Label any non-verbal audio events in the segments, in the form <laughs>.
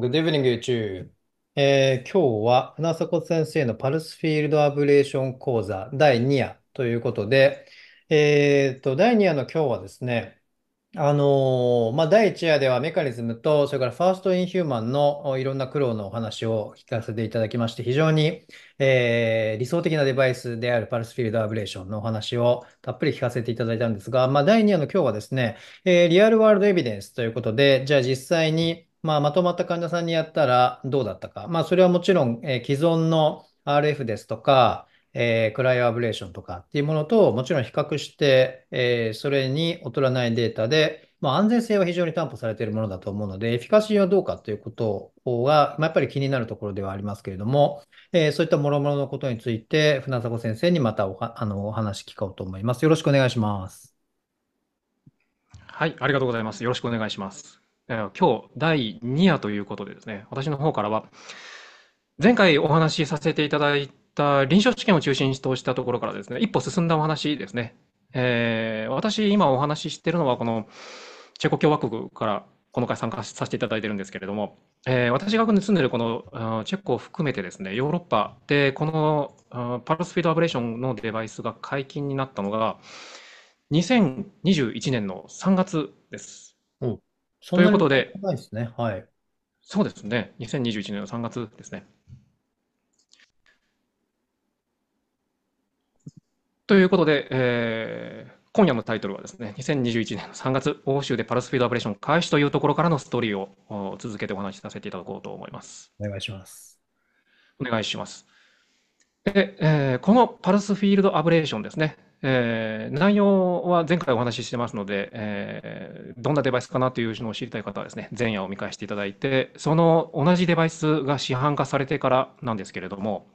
Good evening, YouTube. えー今日は花迫先生のパルスフィールドアブレーション講座第2夜ということで、えーと、第2夜の今日はですね、あのーまあ、第1夜ではメカニズムと、それからファーストインヒューマンのいろんな苦労のお話を聞かせていただきまして、非常に、えー理想的なデバイスであるパルスフィールドアブレーションのお話をたっぷり聞かせていただいたんですが、まあ、第2夜の今日はですね、えーリアルワールドエビデンスということで、じゃあ実際にまあ、まとまった患者さんにやったらどうだったか。まあ、それはもちろん、えー、既存の RF ですとか、えー、クライオアブレーションとかっていうものともちろん比較して、えー、それに劣らないデータで、まあ、安全性は非常に担保されているものだと思うので、エフィカシーはどうかということが、まあ、やっぱり気になるところではありますけれども、えー、そういったもろもろのことについて、船迫先生にまたおあのお話聞こうと思います。よろしくお願いします。はい、ありがとうございます。よろしくお願いします。今日第2夜ということでですね、私の方からは、前回お話しさせていただいた臨床試験を中心としたところからですね、一歩進んだお話ですね。えー、私、今お話ししてるのは、このチェコ共和国からこの回参加させていただいてるんですけれども、えー、私が住んでるこのチェコを含めてですね、ヨーロッパでこのパルスフィードアブレーションのデバイスが解禁になったのが、2021年の3月です。そなということで、ないですね。はい。そうですね。2021年の3月ですね。ということで、えー、今夜のタイトルはですね、2021年の3月、欧州でパルスフィードアブレーション開始というところからのストーリーを続けてお話しさせていただこうと思います。お願いします。お願いします。で、えー、このパルスフィールドアブレーションですね、えー、内容は前回お話ししてますので、えー、どんなデバイスかなというのを知りたい方はですね、前夜を見返していただいて、その同じデバイスが市販化されてからなんですけれども、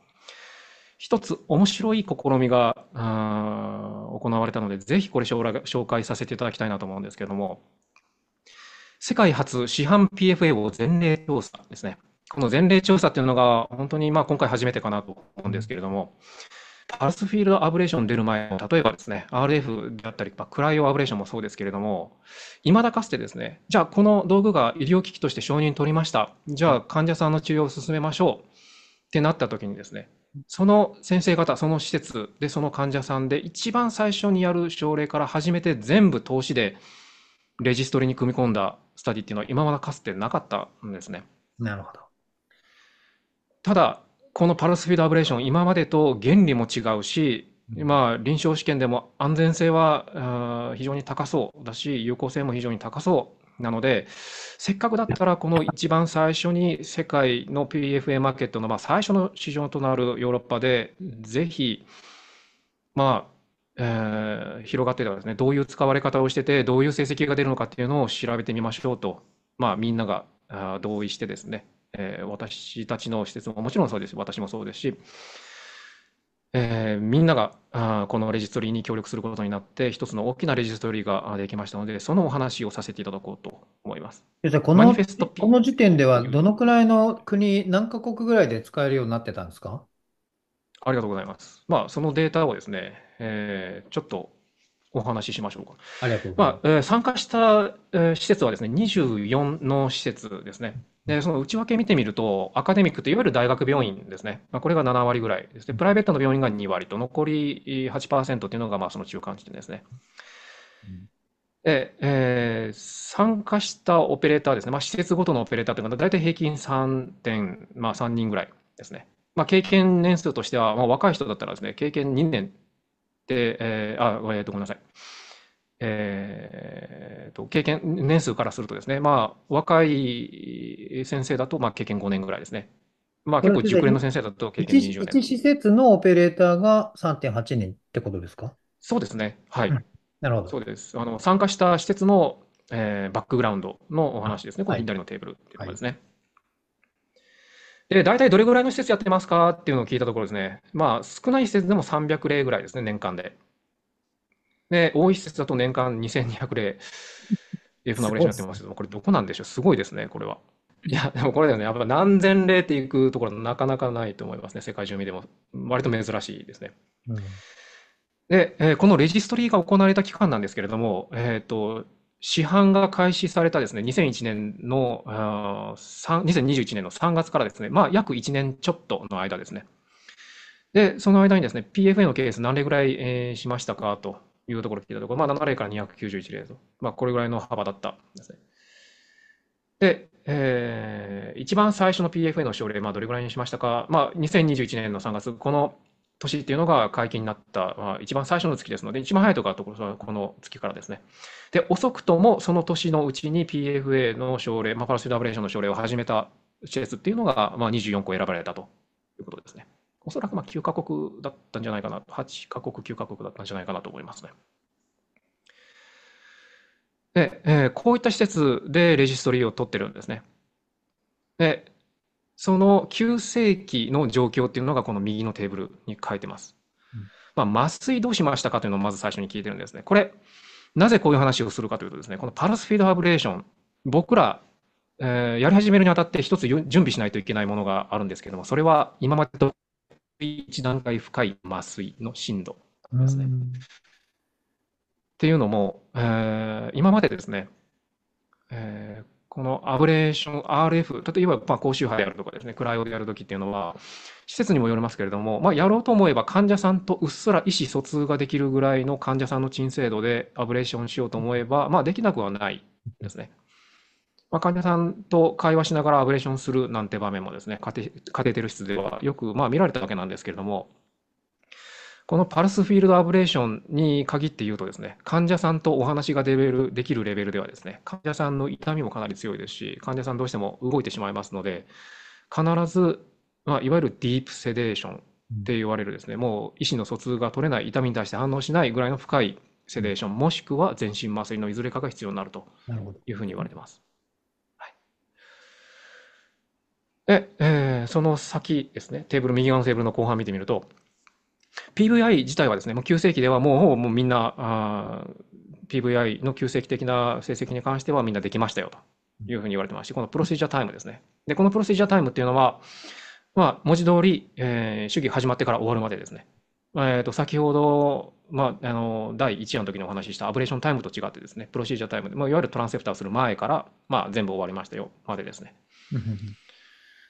一つ面白い試みが行われたので、ぜひこれ紹介させていただきたいなと思うんですけれども、世界初市販 PFA を前例調査ですね。この前例調査っていうのが本当にまあ今回初めてかなと思うんですけれども、うんパルスフィールドアブレーション出る前の、例えばですね、RF だったり、まあ、クライオアブレーションもそうですけれども、いまだかつてですね、じゃあこの道具が医療機器として承認取りました。じゃあ患者さんの治療を進めましょう。ってなった時にですね、その先生方、その施設で、その患者さんで、一番最初にやる症例から始めて、全部投資で、レジストリに組み込んだスタディっていうのは、今まだかつてなかったんですね。なるほど。ただ、このパルスフィードアブレーション、今までと原理も違うし、まあ、臨床試験でも安全性は非常に高そうだし、有効性も非常に高そうなので、せっかくだったら、この一番最初に世界の PFA マーケットのまあ最初の市場となるヨーロッパで、ぜひ、まあ、えー、広がってたらですね、どういう使われ方をしてて、どういう成績が出るのかっていうのを調べてみましょうと、まあ、みんなが同意してですね、えー、私たちの施設ももちろんそうですし、私もそうですし、えー、みんながあこのレジストリに協力することになって、一つの大きなレジストリができましたので、そのお話をさせていただこうと思います。じゃこのこの時点では、どのくらいの国、何カ国ぐらいで使えるようになってたんですかありがとうございます。まあ、そのデータをですね、えー、ちょっとお話ししましょうか。ありがとうまあえ参加した、えー、施設はですね、24の施設ですね。で、その内訳見てみると、アカデミックといわゆる大学病院ですね。まあ、これが7割ぐらいですね。プライベートの病院が2割と、残り8%というのが、まあ、その中間地点ですね。で、えー、参加したオペレーターですね。まあ、施設ごとのオペレーターというのは、大体平均3点、まあ、3人ぐらいですね。まあ、経験年数としては、まあ、若い人だったらですね、経験2年で、えー、あ、えー、ごめんなさい。えーと、経験年数からするとですね、まあ、若い先生だと、まあ、経験5年ぐらいですね。まあ、結構熟練の先生だと経験20年。1, 施設のオペレーターが3.8年ってことですかそうですね。はい。うん、なるほど。そうですあの。参加した施設の、えー、バックグラウンドのお話ですね。これ、左のテーブルっていうこですね。はいで、大体どれぐらいの施設やってますかっていうのを聞いたところですね、まあ、少ない施設でも300例ぐらいですね、年間で。で、多い施設だと年間2200例、っていうふうなぐらになってますけども、これどこなんでしょうすごいですね、これは。いや、でもこれだよね。やっぱ何千例っていくところなかなかないと思いますね。世界中見ても。割と珍しいですね。うん、で、えー、このレジストリーが行われた期間なんですけれども、えっ、ー、と、市販が開始されたですね、2001年の、あ2021年の3月からですね、まあ約1年ちょっとの間ですね。で、その間にですね、PFA のケース何例ぐらい、えー、しましたかというところ来いたところ、まあ、7例から291例と、まあ、これぐらいの幅だったんですね。で、えー、一番最初の PFA の症例、まあ、どれぐらいにしましたか、まあ、2021年の3月、この年っていうのが解禁になった、まあ、一番最初の月ですので、一番早いところはこの月からですね。で、遅くともその年のうちに PFA の症例、まあ、パラシュダブレーションの症例を始めた施設っていうのが、まあ、24個選ばれたということですね。おそらくまあ9カ国だったんじゃないかな、8カ国、9カ国だったんじゃないかなと思いますね。で、えー、こういった施設でレジストリーを取ってるんですね。で、その9世紀の状況っていうのがこの右のテーブルに書いてます。まあ、麻酔どうしましたかというのをまず最初に聞いてるんですね。これ、なぜこういう話をするかというとですね、このパルスフィードアブレーション、僕ら、えー、やり始めるにあたって一つ準備しないといけないものがあるんですけども、それは今までと一段階深い麻酔の深度ですね。っていうのも、えー、今までですね、えー、このアブレーション RF、例えばまあ高周波であるとかですね、クライオでやるときっていうのは、施設にもよりますけれども、まあ、やろうと思えば患者さんとうっすら意思疎通ができるぐらいの患者さんの鎮静度でアブレーションしようと思えば、まあ、できなくはないですね。まあ、患者さんと会話しながらアブレーションするなんて場面もですね、カテカテーテル室ではよくま見られたわけなんですけれども、このパルスフィールドアブレーションに限って言うとですね、患者さんとお話がでルできるレベルではですね、患者さんの痛みもかなり強いですし、患者さんどうしても動いてしまいますので、必ず、まあ、いわゆるディープセデーションって言われるですね、もう意思の疎通が取れない痛みに対して反応しないぐらいの深いセデーション、もしくは全身麻酔のいずれかが必要になるというふうに言われてます。で、えー、その先ですね、テーブル、右側のテーブルの後半見てみると、PVI 自体はですね、もう9世紀ではもうもうみんな、PVI の9世紀的な成績に関してはみんなできましたよというふうに言われてまして、このプロシージャータイムですね。で、このプロシージャータイムっていうのは、まあ、文字通り、えー、主義始まってから終わるまでですね。えー、と先ほど、まあ、あの第1夜の時にお話ししたアブレーションタイムと違ってですね、プロシージャータイムで、まあ、いわゆるトランセプターをする前から、まあ、全部終わりましたよまでですね。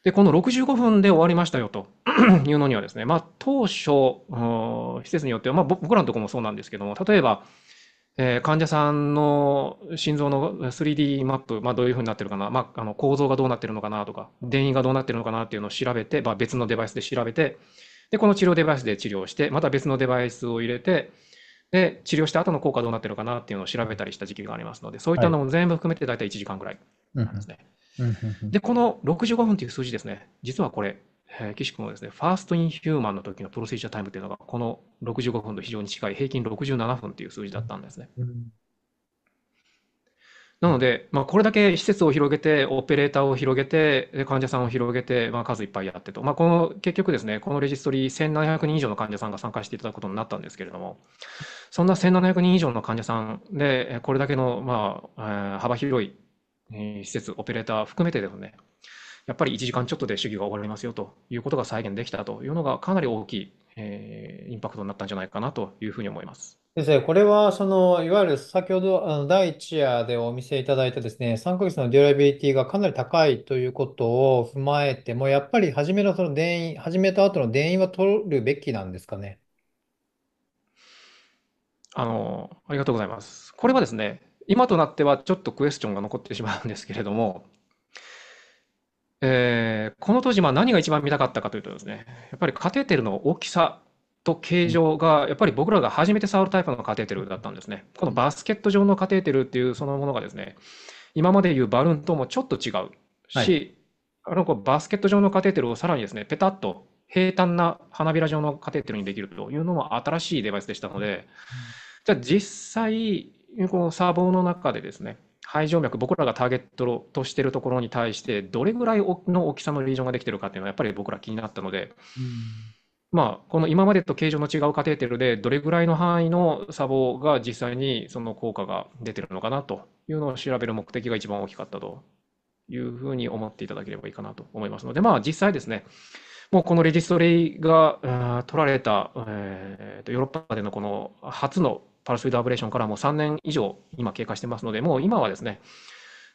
で、この65分で終わりましたよと <clears throat> いうのにはですね、まあ、当初、施設によっては、まあ、僕らのところもそうなんですけども、例えば、えー、患者さんの心臓の 3D マップ、まあ、どういうふうになってるかな、まあ、あの構造がどうなってるのかなとか、電位がどうなってるのかなっていうのを調べて、まあ、別のデバイスで調べて、で、この治療デバイスで治療して、また別のデバイスを入れて、で、治療した後の効果どうなってるかなっていうのを調べたりした時期がありますので、そういったのも全部含めて大体1時間ぐらいなんですね。で、この65分という数字ですね、実はこれ、えー、岸君はですね、ファーストインヒューマンの時のプロセージャータイムというのが、この65分と非常に近い、平均67分という数字だったんですね。うんなので、まあ、これだけ施設を広げて、オペレーターを広げて、患者さんを広げて、まあ、数いっぱいやってと、まあ、この結局ですね、このレジストリー、1700人以上の患者さんが参加していただくことになったんですけれども、そんな1700人以上の患者さんで、これだけの、まあ、幅広い施設、オペレーター含めてですね、やっぱり1時間ちょっとで主義が終わりますよということが再現できたというのが、かなり大きい、えー、インパクトになったんじゃないかなというふうに思います。先生、これは、その、いわゆる先ほど、あの、第一夜でお見せいただいたですね、3ヶ月のデュラビリティがかなり高いということを踏まえても、やっぱり初めのその電位、始めた後の電位は取るべきなんですかね。あの、ありがとうございます。これはですね、今となってはちょっとクエスチョンが残ってしまうんですけれども、えーこの当時、まあ、何が一番見たかったかというとですね、やっぱりカテーテルの大きさと形状がやっぱり僕らが初めて触るタイプのカテーテルだったんですね。このバスケット状のカテーテルっていうそのものがですね、今までいうバルーンともちょっと違うし、はい、あのこうバスケット状のカテーテルをさらにですね、ペタッと平坦な花びら状のカテーテルにできるというのも新しいデバイスでしたので、じゃあ実際、このサーボの中でですね、肺静脈、僕らがターゲットとしているところに対して、どれぐらいの大きさのリージョンができているかっていうのは、やっぱり僕ら気になったので、まあ、この今までと形状の違うカテーテルで、どれぐらいの範囲の砂防が実際にその効果が出てるのかなというのを調べる目的が一番大きかったというふうに思っていただければいいかなと思いますので、まあ、実際ですね、もうこのレジストリが取られた、えー、ヨーロッパでのこの初のパラスィードアブレーションからもう3年以上今経過してますので、もう今はですね、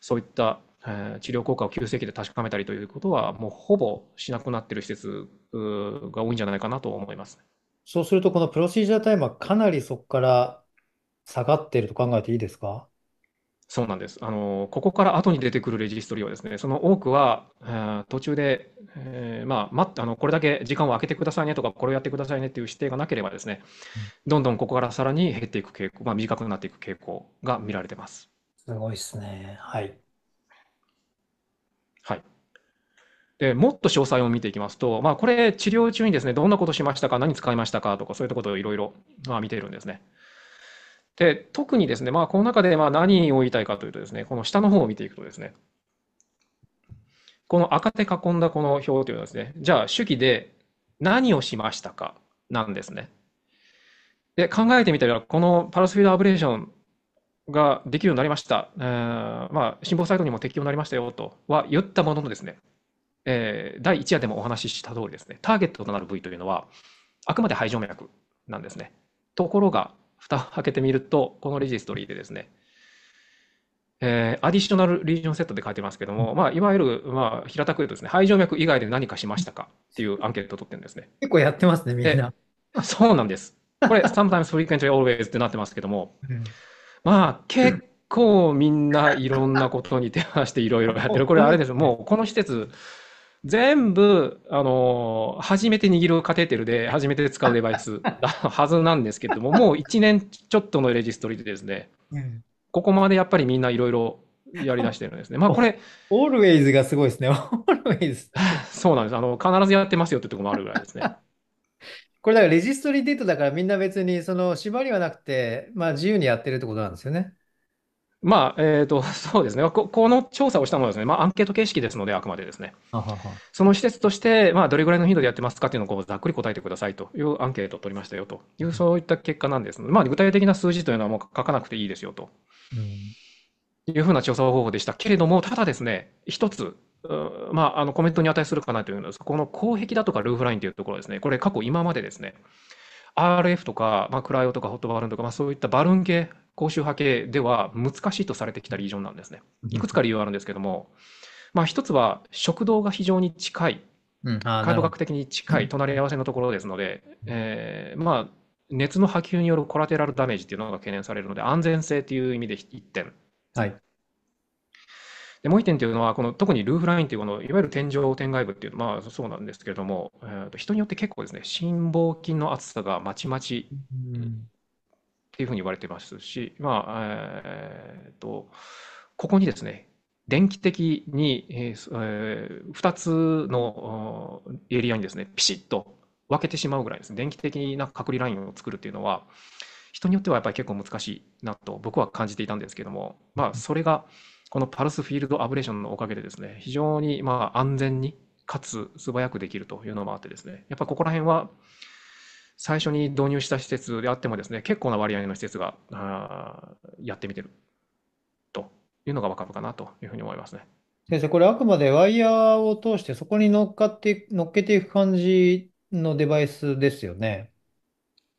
そういったえ治療効果を急性期で確かめたりということは、もうほぼしなくなってる施設が多いんじゃないかなと思います。そうすると、このプロシージャータイムはかなりそこから下がっていると考えていいですかそうなんです。あの、ここから後に出てくるレジストリはですね、その多くは、え途中で、えー、まあ、まあの、これだけ時間を空けてくださいねとか、これをやってくださいねっていう指定がなければですね、どんどんここからさらに減っていく傾向、まあ、短くなっていく傾向が見られてます。すごいですね。はい。はい。でもっと詳細を見ていきますと、まあ、これ、治療中にですねどんなことしましたか、何使いましたかとか、そういったことをいろいろ見ているんですね。で、特にですね、まあ、この中でま何を言いたいかというと、ですねこの下の方を見ていくとですね、この赤手囲んだこの表というのはですね、じゃあ、手記で何をしましたかなんですね。で、考えてみたら、このパラスフィードアブレーションができるようになりました、えーまあ、辛抱サイトにも適用になりましたよとは言ったもののですね、えー、第1夜でもお話しした通りですね、ターゲットとなる部位というのは、あくまで肺静脈なんですね。ところが、蓋を開けてみると、このレジストリーでですね、えー、アディショナルリージョンセットで書いてますけども、まあ、いわゆる、まあ、平たく言うとですね、肺静脈以外で何かしましたかっていうアンケートを取ってるんですね。結構やってますね、みんな。そうなんです。これ、sometimes frequently always ってなってますけども、うんまあ結構みんないろんなことに手をしていろいろやってる。これあれでしょ、もうこの施設、全部、あの初めて握るカテーテルで、初めて使うデバイスだはずなんですけれども、<laughs> もう1年ちょっとのレジストリでですね、ここまでやっぱりみんないろいろやりだしてるんですね。まあこれ。<laughs> オールウェイズがすごいですね。オールウェイズ。<laughs> そうなんです。あの、必ずやってますよってとこもあるぐらいですね。これだからレジストリーデートだからみんな別にその縛りはなくて、まあ自由にやってるってことなんですよね。まあ、えっ、ー、と、<laughs> そうですねこ。この調査をしたものですね。まあ、アンケート形式ですので、あくまでですね。ははその施設として、まあ、どれぐらいの頻度でやってますかっていうのをこうざっくり答えてくださいというアンケートを取りましたよという、そういった結果なんです。まあ、具体的な数字というのはもう書かなくていいですよと、うん、いうふうな調査方法でしたけれども、ただですね、一つまあ、あのコメントに値するかなというのですこの攻壁だとかルーフラインというところですね、これ、過去、今までですね、RF とか、まあ、クライオとかホットバルーンとか、まあ、そういったバルーン系、高周波系では難しいとされてきたリージョンなんですね。いくつか理由あるんですけども、まあ、一つは食道が非常に近い、うん、解剖学的に近い隣り合わせのところですので、えー、まあ、熱の波及によるコラテラルダメージというのが懸念されるので、安全性という意味で1点。はいでもう1点というのは、この特にルーフラインというこのいわゆる天井天外部という、まあ、そうなんですけれども、えー、と人によって結構ですね、心房筋の厚さがまちまちっていうふうに言われてますし、まあえーと、ここにですね、電気的に、えー、2つのエリアにですね、ピシッと分けてしまうぐらいですね、電気的な隔離ラインを作るというのは、人によってはやっぱり結構難しいなと僕は感じていたんですけども、まあ、それが、うんこのパルスフィールドアブレーションのおかげでですね、非常にま安全に、かつ素早くできるというのもあってですね、やっぱここら辺は、最初に導入した施設であってもですね、結構な割合の施設があやってみてるというのが分かるかなというふうに思いますね。先生、これあくまでワイヤーを通してそこに乗っかって、乗っけていく感じのデバイスですよね。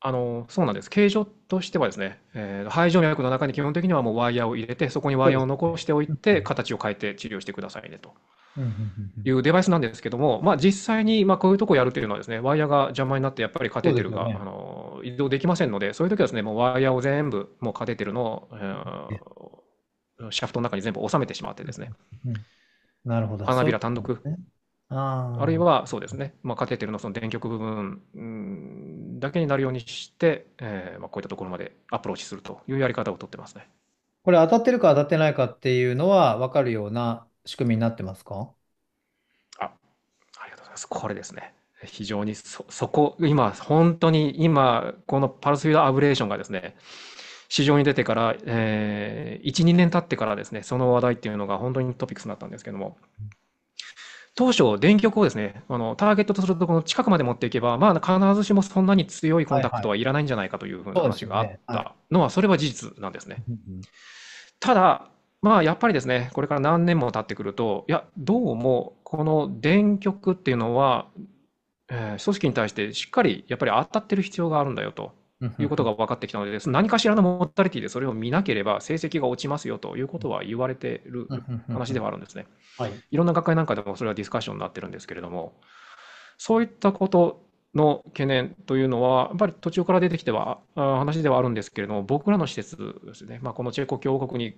あの、そうなんです。形状としてはですね、えー、肺静脈の中に基本的にはもうワイヤーを入れて、そこにワイヤーを残しておいて、形を変えて治療してくださいねというデバイスなんですけども、まあ、実際にまこういうとこやるというのはですね、ワイヤーが邪魔になって、やっぱりカテーテルが、ね、あの移動できませんので、そういう時はですね、もうワイヤーを全部、もうカテーテルの、えー、シャフトの中に全部収めてしまってですね。なるほど。花びら単独。あね、ああるいは、そうですね、まあ、カテーテルのその電極部分、うんだけになるようにして、えー、まあ、こういったところまでアプローチするというやり方をとってますね。これ当たってるか当たってないかっていうのは分かるような仕組みになってますかあありがとうございます。これですね。非常にそそこ、今、本当に今、このパルスフィードアブレーションがですね、市場に出てから、えー、1、2年経ってからですね、その話題っていうのが本当にトピックスになったんですけども、当初、電極をですねあのターゲットとするとこの近くまで持っていけば、まあ、必ずしもそんなに強いコンタクトはいらないんじゃないかというふうな話があったのは、それは事実なんですね。ただ、まあ、やっぱりですねこれから何年も経ってくると、いや、どうもこの電極っていうのは、えー、組織に対してしっかりやっぱり当たってる必要があるんだよと。いうことが分かってきたので、何かしらのモータリティでそれを見なければ成績が落ちますよということは言われている話ではあるんですね。はい、いろんな学会なんかでもそれはディスカッションになってるんですけれども、そういったことの懸念というのは、やっぱり途中から出てきては話ではあるんですけれども、僕らの施設ですね、まあ、このチェコ共和国に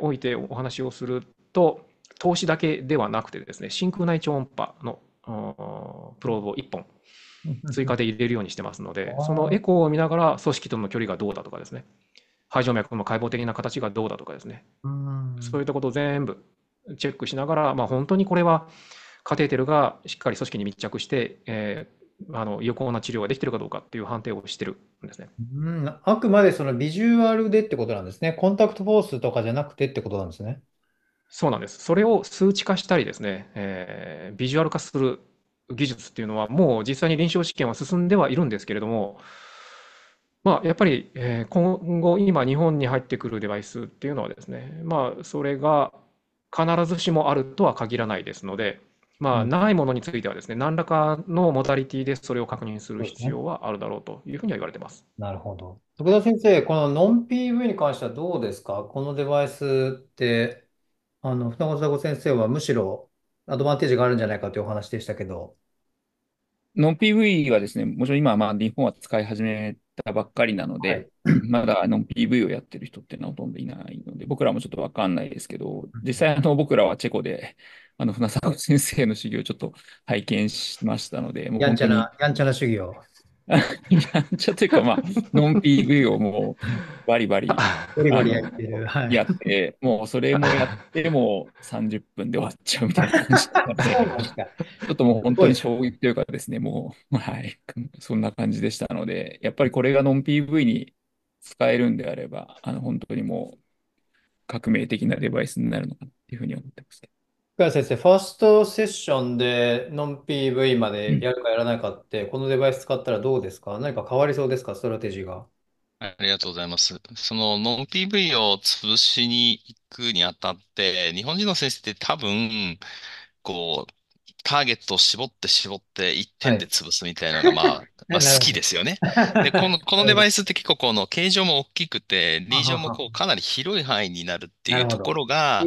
おいてお話をすると、投資だけではなくてですね、真空内超音波のプローブを1本。<laughs> 追加で入れるようにしてますので、そのエコーを見ながら組織との距離がどうだとかですね、肺静脈の解剖的な形がどうだとかですね、そういったことを全部チェックしながら、まあ、本当にこれはカテーテルがしっかり組織に密着して、えー、あの有効な治療ができているかどうかっていう判定をしてるんですね。うん、あくまでそのビジュアルでってことなんですね。コンタクトフォースとかじゃなくてってことなんですね。そうなんです。それを数値化したりですね、えー、ビジュアル化する技術っていうのは、もう実際に臨床試験は進んではいるんですけれども、まあ、やっぱり、え今後、今、日本に入ってくるデバイスっていうのはですね、まあ、それが必ずしもあるとは限らないですので、まあ、ないものについてはですね、何らかのモダリティでそれを確認する必要はあるだろうというふうには言われてます。なるほど。徳田先生、このノン PV に関してはどうですかこのデバイスって、あの、船越先生はむしろアドバンテージがあるんじゃないかというお話でしたけど。ノン PV はですね、もちろん今はまあ日本は使い始めたばっかりなので、はい、<coughs> まだノン PV をやってる人ってのはほとんどいないので、僕らもちょっとわかんないですけど、実際あの僕らはチェコで、あの船沢先生の修行をちょっと拝見しましたので、やんちゃな、やんちゃな修行。なんちゃというか、まあ、ノンぴーをもう、バリバリ、バリバリやってはい、やって、もうそれもやって、もう30分で終わっちゃうみたいな感じなので、ちょっともう本当に衝撃というかですね、もう、はい、そんな感じでしたので、やっぱりこれがノン P ー V に使えるんであれば、あの本当にもう、革命的なデバイスになるのかなっていうふうに思ってますけど。深谷先生、ファーストセッションでノン PV までやるかやらないかって、このデバイス使ったらどうですか何か変わりそうですかストラテジーが。ありがとうございます。そのノン PV を潰しに行くにあたって、日本人の先生って多分、こう、ターゲットを絞って絞って1点で潰すみたいなのが、まあ、<laughs> まあ好きですよね。<laughs> で、この、このデバイスって結構この形状も大きくて、リージョンもこうかなり広い範囲になるっていうところが、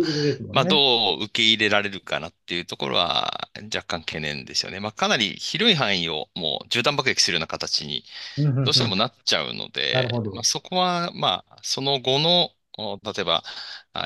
まあどう受け入れられるかなっていうところは若干懸念ですよね。まあかなり広い範囲をもう縦断爆撃するような形にどうしてもなっちゃうので、まあ、そこはまあその後のこの、例えば、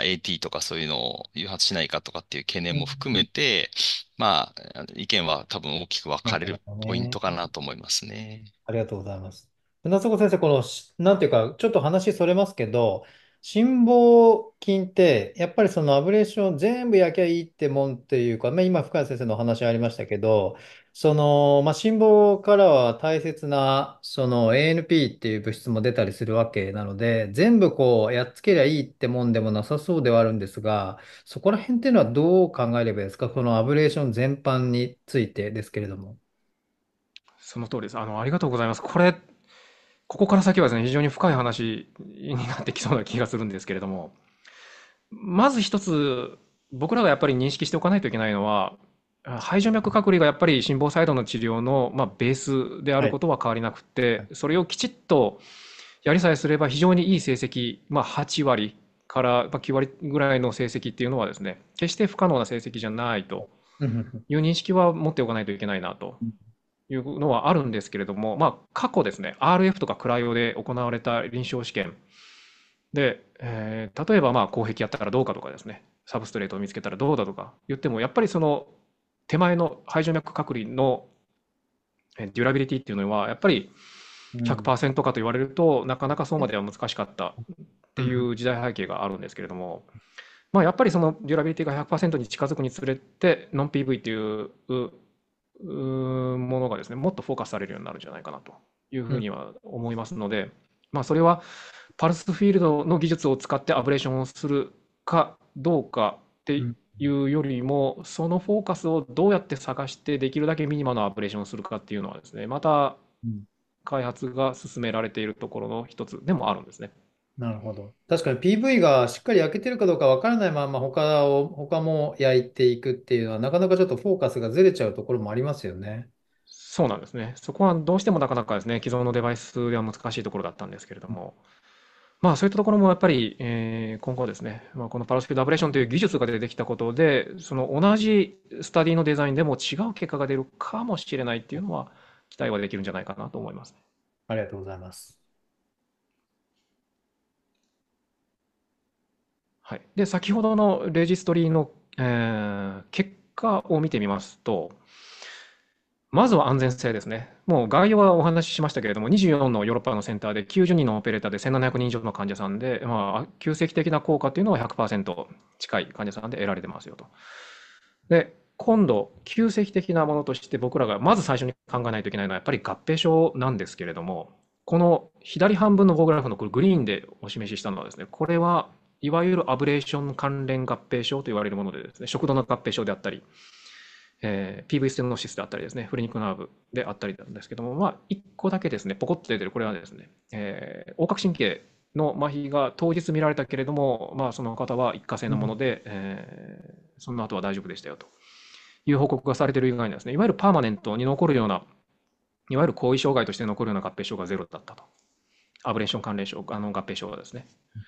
AT とかそういうのを誘発しないかとかっていう懸念も含めて、まあ、意見は多分大きく分かれるポイントかなと思いますね。ありがとうございます。船底先生、この、なんていうか、ちょっと話それますけど、心房筋って、やっぱりそのアブレーション全部焼きゃいいってもんっていうか、まあ、今、深谷先生のお話ありましたけど、その、まあ、辛抱からは大切な、その ANP っていう物質も出たりするわけなので、全部こう、やっつけりゃいいってもんでもなさそうではあるんですが、そこら辺っていうのはどう考えればいいですかこのアブレーション全般についてですけれども。その通りです。あの、ありがとうございます。これ、ここから先はですね、非常に深い話になってきそうな気がするんですけれども、まず一つ、僕らがやっぱり認識しておかないといけないのは、肺除脈隔離がやっぱり心房細動の治療の、まあ、ベースであることは変わりなくて、それをきちっとやりさえすれば非常にいい成績、まあ、8割から9割ぐらいの成績っていうのはですね決して不可能な成績じゃないという認識は持っておかないといけないなというのはあるんですけれども、まあ、過去ですね、RF とかクライオで行われた臨床試験で、えー、例えばまあ攻壁やったらどうかとかですね、サブストレートを見つけたらどうだとか言っても、やっぱりその手前の肺静脈隔離のデュラビリティっていうのは、やっぱり100%かと言われると、なかなかそうまでは難しかったっていう時代背景があるんですけれども。まあ、やっぱりそのデュラビリティが100%に近づくにつれて、ノン PV というものがですねもっとフォーカスされるようになるんじゃないかなというふうには思いますので、うん、まあ、それはパルスフィールドの技術を使ってアブレーションをするかどうかっていうよりも、うん、そのフォーカスをどうやって探してできるだけミニマのアブレーションをするかっていうのはですねまた開発が進められているところの一つでもあるんですね。なるほど。確かに PV がしっかり焼けてるかどうかわからないまま他を、他も焼いていくっていうのは、なかなかちょっとフォーカスがずれちゃうところもありますよね。そうなんですね。そこはどうしてもなかなかですね、既存のデバイスでは難しいところだったんですけれども、まあそういったところもやっぱり、えー、今後ですね、まあ、このパラスピードアブレーションという技術が出てきたことで、その同じスタディのデザインでも違う結果が出るかもしれないっていうのは、期待はできるんじゃないかなと思いますね。ありがとうございます。はい。で、先ほどのレジストリーの、えー結果を見てみますと、まずは安全性ですね。もう概要はお話ししましたけれども、24のヨーロッパのセンターで90人のオペレーターで1700人以上の患者さんで、まあ、急性期的な効果というのは100%近い患者さんで得られてますよと。で、今度、急性期的なものとして僕らがまず最初に考えないといけないのはやっぱり合併症なんですけれども、この左半分の棒グラフのグリーンでお示ししたのはですね、これはいわゆるアブレーション関連合併症と言われるものでですね、食道の合併症であったり、えー、PV ステノシスであったりですね、フレニックナーブであったりなんですけども、まあ、1個だけですね、ポコッと出てる、これはですね、えー、横隔神経の麻痺が当日見られたけれども、まあ、その方は一過性のもので、うん、えー、その後は大丈夫でしたよという報告がされている以外にですね、いわゆるパーマネントに残るような、いわゆる後遺障害として残るような合併症がゼロだったと。アブレーション関連症、あの合併症はですね。うん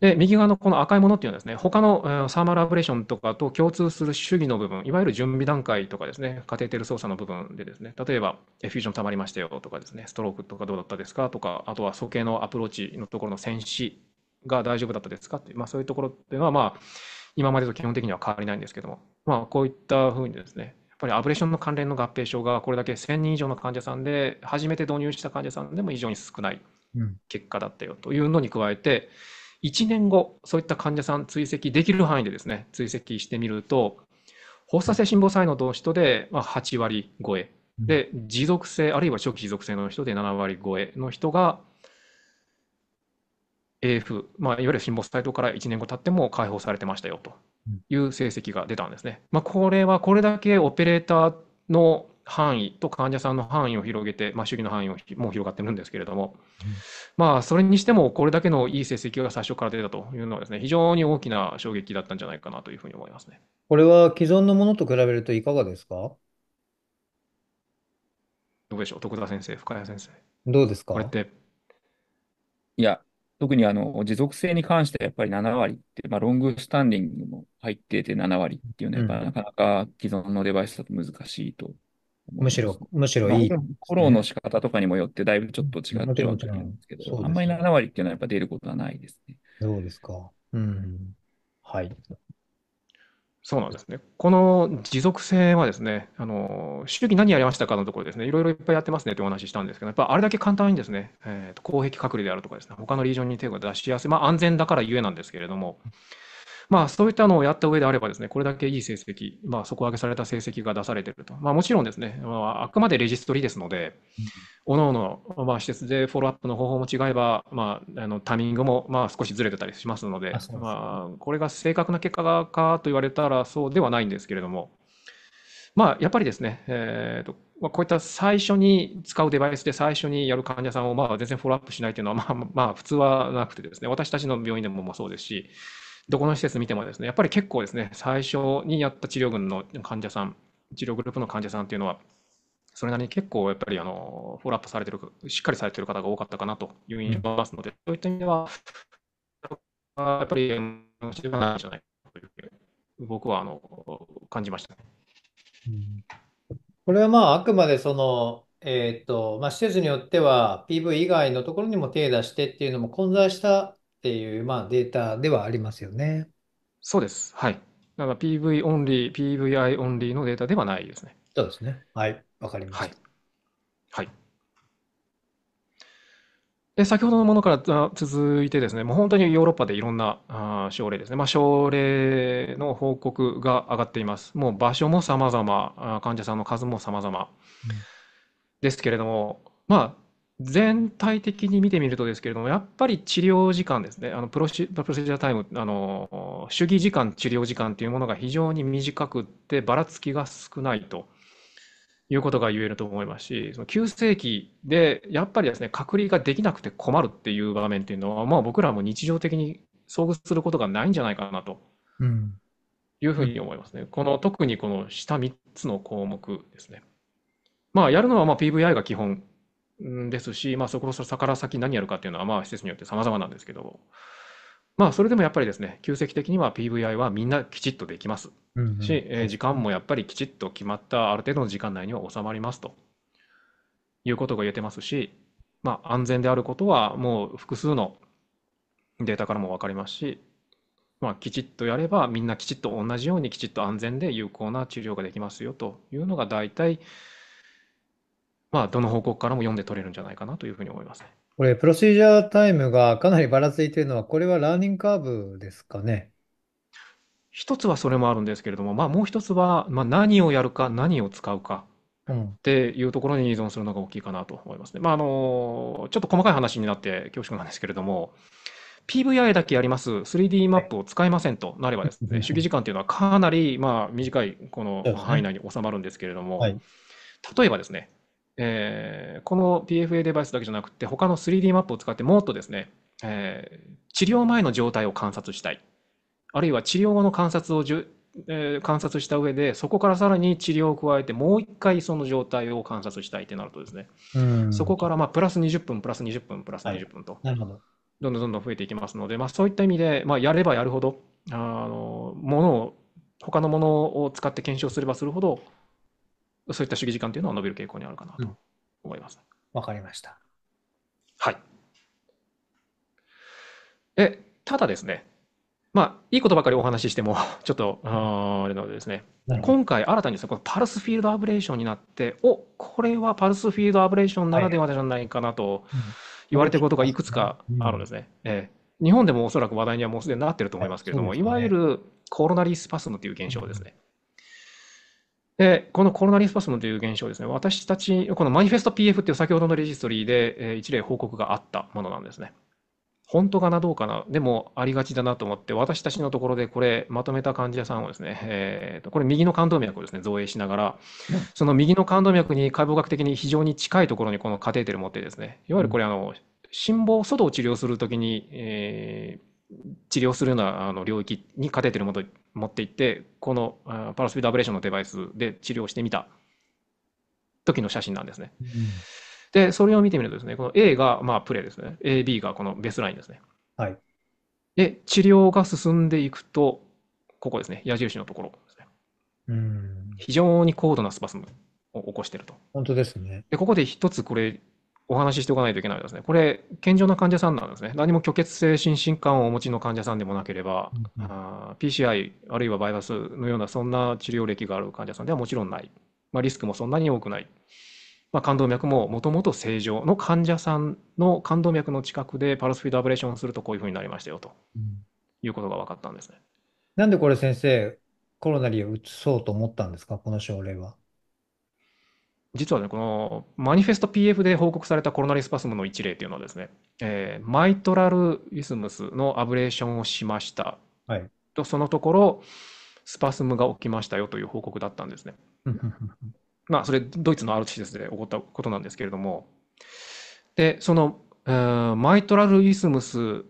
で、右側のこの赤いものっていうのはですね、他のサーマルアブレーションとかと共通する主義の部分、いわゆる準備段階とかですね、カテーテル操作の部分でですね、例えば、フュージョン溜まりましたよとかですね、ストロークとかどうだったですかとか、あとは素形のアプローチのところの戦死が大丈夫だったですかっていう、まあ、そういうところっていうのは、まあ、今までと基本的には変わりないんですけども、まあ、こういったふうにですね、やっぱりアブレーションの関連の合併症がこれだけ1000人以上の患者さんで、初めて導入した患者さんでも非常に少ない結果だったよというのに加えて、うん1年後、そういった患者さん追跡できる範囲でですね、追跡してみると、発作性心房細動の人で8割超え、で、持続性、あるいは初期持続性の人で7割超えの人が、AF、まあ、いわゆる心房細動から1年後経っても解放されてましたよという成績が出たんですね。まあ、これはこれだけオペレーターの範囲と患者さんの範囲を広げて、まあ、主義の範囲をもう広がってるんですけれども、まあ、それにしても、これだけのいい成績が最初から出たというのはですね、非常に大きな衝撃だったんじゃないかなというふうに思いますね。これは既存のものと比べるといかがですかどうでしょう、徳田先生、深谷先生。どうですかこれって。いや、特にあの持続性に関してはやっぱり7割って、まあ、ロングスタンディングも入ってて7割っていうのは、なかなか既存のデバイスだと難しいとむしろ、むしろいい。フォローの仕方とかにもよって、だいぶちょっと違ってるわけなんですけど、あんまり7割っていうのはやっぱ出ることはないですね。そうですか。うん。はい。そうなんですね。この持続性はですね、あの、主義何やりましたかのところですね、いろいろいっぱいやってますねってお話ししたんですけど、やっぱあれだけ簡単にですね、えーと、公壁隔離であるとかですね、他のリージョンに手が出しやすい、まあ安全だからゆえなんですけれども、まあ、そういったのをやった上であればですね、これだけいい成績、まあ、底上げされた成績が出されていると。まあ、もちろんですね、あくまでレジストリですので、各々の、まあ、施設でフォローアップの方法も違えば、まあ、あのタイミングも、まあ、少しずれてたりしますので、あまあ、これが正確な結果かと言われたらそうではないんですけれども、まあ、やっぱりですね、えーとまあ、こういった最初に使うデバイスで最初にやる患者さんをまあ全然フォローアップしないというのは、まあまあ、普通はなくてですね、私たちの病院でもそうですし、どこの施設見てもですね、やっぱり結構ですね、最初にやった治療群の患者さん、治療グループの患者さんというのは、それなりに結構やっぱりあのフォローアップされてる、しっかりされてる方が多かったかなという印象がありますので、そういった意味では、やっぱり、知らないんじゃないかという僕はあの感じました、ね、うん、これはまあ、あくまでその、えーとまあ、施設によっては PV 以外のところにも手を出してっていうのも混在したっていう、まあ、データではありますよね。そうです。はい。だから PV オンリー、PVI オンリーのデータではないですね。そうですね。はい。わかりました。はい。はい。で、先ほどのものから続いてですね、もう本当にヨーロッパでいろんなあ症例ですね、まあ、症例の報告が上がっています。もう場所もさまざま、患者さんの数もさまざまですけれども、まあ、全体的に見てみるとですけれども、やっぱり治療時間ですね、あのプロシプロセジャータイム、あの主義時間、治療時間というものが非常に短くって、ばらつきが少ないということが言えると思いますし、その急性期でやっぱりですね隔離ができなくて困るっていう場面っていうのは、もう僕らも日常的に遭遇することがないんじゃないかなというふうに思いますね、この特にこの下3つの項目ですね。まあ、やるのはま PVI が基本ですし、まあ、そこから先何やるかっていうのは、まあ、施設によって様々なんですけど、まあ、それでもやっぱりですね、旧跡的には PVI はみんなきちっとできます。うんうん、し、えー、時間もやっぱりきちっと決まったある程度の時間内には収まりますということが言えてますし、まあ、安全であることはもう複数のデータからも分かりますし、まあ、きちっとやればみんなきちっと同じようにきちっと安全で有効な治療ができますよというのが大体、まあ、どの方向からも読んで取れるんじゃないかなというふうに思いますね。これ、プロシージャータイムがかなりばらついているのは、これはラーニングカーブですかね。一つはそれもあるんですけれども、まあ、もう一つは、まあ、何をやるか、何を使うかっていうところに依存するのが大きいかなと思いますね。まあ、あのちょっと細かい話になって恐縮なんですけれども、PVI だけやります、3D マップを使いませんとなればですね、主義時間というのはかなりまあ短いこの範囲内に収まるんですけれども、例えばですね、えー、この PFA デバイスだけじゃなくて、他の 3D マップを使ってもっとですね、えー、治療前の状態を観察したい。あるいは治療後の観察をじゅ、えー、観察した上で、そこからさらに治療を加えて、もう一回その状態を観察したいってなるとですね、そこからまあプラス20分、プラス20分、プラス20分と、はい、どどんどんどんどん増えていきますので、まあ、そういった意味で、まあ、やればやるほど、あのものを、他のものを使って検証すればするほど、そういった主義時間というのは伸びる傾向にあるかなと思います。わ、うん、かりました。はい。え、ただですね、まあ、いいことばかりお話ししても、<laughs> ちょっと、あれなのでですね、今回新たにですね、このパルスフィールドアブレーションになって、おこれはパルスフィールドアブレーションならではじゃないかなと言われてることがいくつかあるんですね。うん、えー、日本でもおそらく話題にはもうすでになってると思いますけれども、はいね、いわゆるコロナリスパスムという現象ですね。で、このコロナリスパスムという現象ですね、私たち、このマニフェスト PF っていう先ほどのレジストリーで、えー、一例報告があったものなんですね。本当かな、どうかな、でもありがちだなと思って、私たちのところでこれ、まとめた患者さんをですね、えーと、これ、右の冠動脈をですね、造影しながら、その右の冠動脈に解剖学的に非常に近いところにこのカテーテルを持ってですね、いわゆるこれ、あの、心房外を治療するときに、えー治療するようなあの領域にカテーテルを持っていって、このパラスピードアブレーションのデバイスで治療してみた時の写真なんですね。うん、で、それを見てみるとですね、この A がまあプレーですね、AB がこのベースラインですね。はい、で、治療が進んでいくと、ここですね、矢印のところですね。うん非常に高度なスパスムを起こしてると。本当ですね。で、ここで一つこれ、お話ししておかないといけないですね。これ、健常な患者さんなんですね。何も虚血性心疾患をお持ちの患者さんでもなければ、うん、PCI あるいはバイパスのようなそんな治療歴がある患者さんではもちろんない。まあ、リスクもそんなに多くない。まあ、冠動脈ももともと正常の患者さんの冠動脈の近くでパルスフィードアブレーションするとこういうふうになりましたよと、うん、いうことが分かったんですね。なんでこれ先生、コロナリを移そうと思ったんですか、この症例は。実はね、このマニフェスト PF で報告されたコロナリスパスムの一例というのはですね、えー、マイトラルイスムスのアブレーションをしました、はい、と、そのところ、スパスムが起きましたよという報告だったんですね。<laughs> まあ、それ、ドイツのある施設で起こったことなんですけれども、で、その、えー、マイトラルイスムス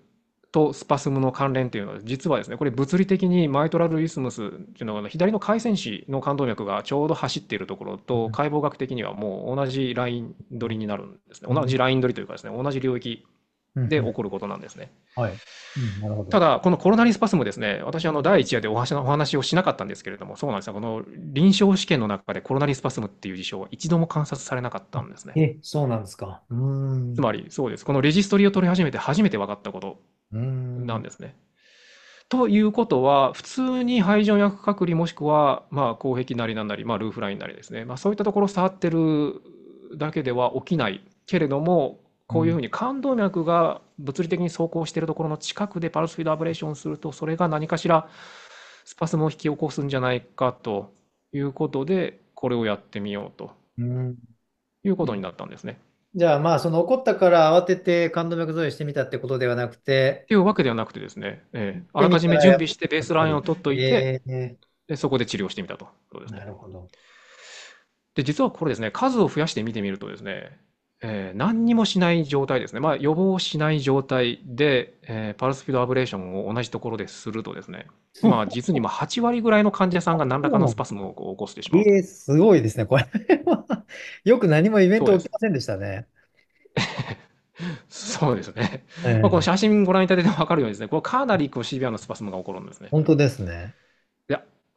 とスパスムの関連というのは、実はですね、これ物理的にマイトラルイスムスというのが、左の回線子の冠動脈がちょうど走っているところと、解剖学的にはもう同じライン取りになるんですね。同じライン取りというかですね、同じ領域で起こることなんですね。うん、ただ、このコロナリスパスムですね、私、あの第1夜でお話お話をしなかったんですけれども、そうなんですよ、この臨床試験の中でコロナリスパスムっていう事象は一度も観察されなかったんですね。えそうなんですかうんつまり、そうです、このレジストリを取り始めて初めて分かったことなんですね。ということは、普通に排除薬隔離もしくは、まあ、攻壁なりなんなり、まルーフラインなりですね、まそういったところを触ってるだけでは起きないけれども、こういうふうに冠動脈が物理的に走行しているところの近くでパルスフィードアブレーションすると、それが何かしらスパスムを引き起こすんじゃないかということで、これをやってみようということになったんですね。じゃあまあ、その怒ったから慌てて冠動脈造影してみたってことではなくて、っていうわけではなくてですね、ええ、あらかじめ準備してベースラインを取っといて、えでそこで治療してみたと。そうですね、なるほど。で、実はこれですね、数を増やして見てみるとですね、えー、何にもしない状態ですね、まあ、予防しない状態で、えー、パルスフィードアブレーションを同じところでするとですね、まあ、<laughs> 実にまあ8割ぐらいの患者さんが何らかのスパスムを起こしてしまう。えー、すごいですね、これは <laughs> よく何もイベント起きませんでしたね。<laughs> そうですね、えー、まあ、この写真ご覧いただいて分かるようにですね、これかなりこうシビアなスパスムが起こるんですね。本当ですね。